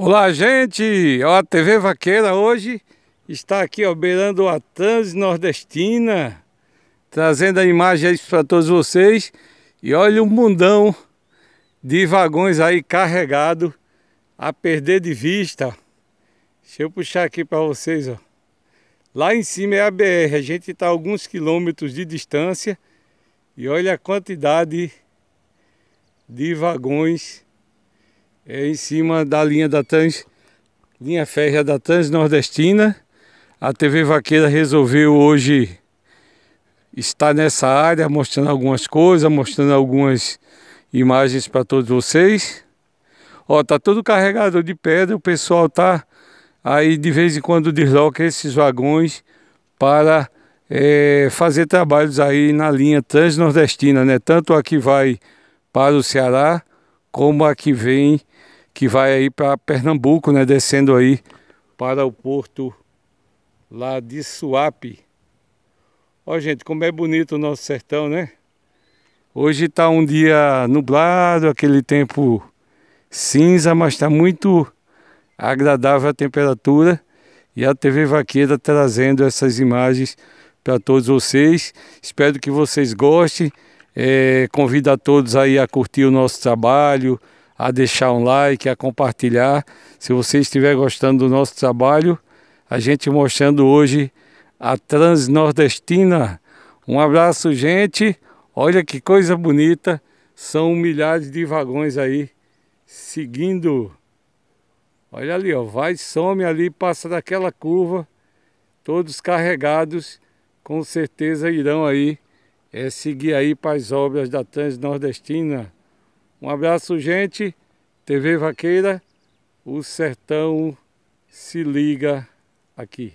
Olá, gente! Ó, a TV Vaqueira hoje está aqui, ó, beirando a Transnordestina, trazendo a imagem aí para todos vocês. E olha o um mundão de vagões aí carregado a perder de vista. Deixa eu puxar aqui para vocês, ó. Lá em cima é a BR, a gente está a alguns quilômetros de distância e olha a quantidade de vagões é em cima da linha da Trans, linha férrea da Trans Nordestina. A TV Vaqueira resolveu hoje estar nessa área mostrando algumas coisas, mostrando algumas imagens para todos vocês. Ó, tá todo carregado de pedra, o pessoal tá aí de vez em quando desloca esses vagões para é, fazer trabalhos aí na linha transnordestina, né? Tanto a que vai para o Ceará como a que vem, que vai aí para Pernambuco, né? Descendo aí para o porto lá de Suape. Ó, gente, como é bonito o nosso sertão, né? Hoje está um dia nublado, aquele tempo cinza, mas está muito agradável a temperatura. E a TV Vaqueira trazendo essas imagens para todos vocês. Espero que vocês gostem. É, convido a todos aí a curtir o nosso trabalho, a deixar um like, a compartilhar. Se você estiver gostando do nosso trabalho, a gente mostrando hoje a Transnordestina. Um abraço, gente. Olha que coisa bonita. São milhares de vagões aí seguindo. Olha ali, ó, vai, some ali, passa daquela curva. Todos carregados, com certeza irão aí é seguir aí para as obras da Trans Nordestina. Um abraço, gente. TV Vaqueira, o sertão se liga aqui.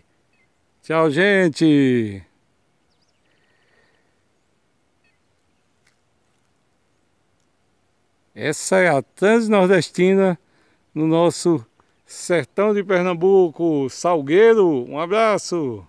Tchau, gente! Essa é a Transnordestina no nosso sertão de Pernambuco. Salgueiro, um abraço!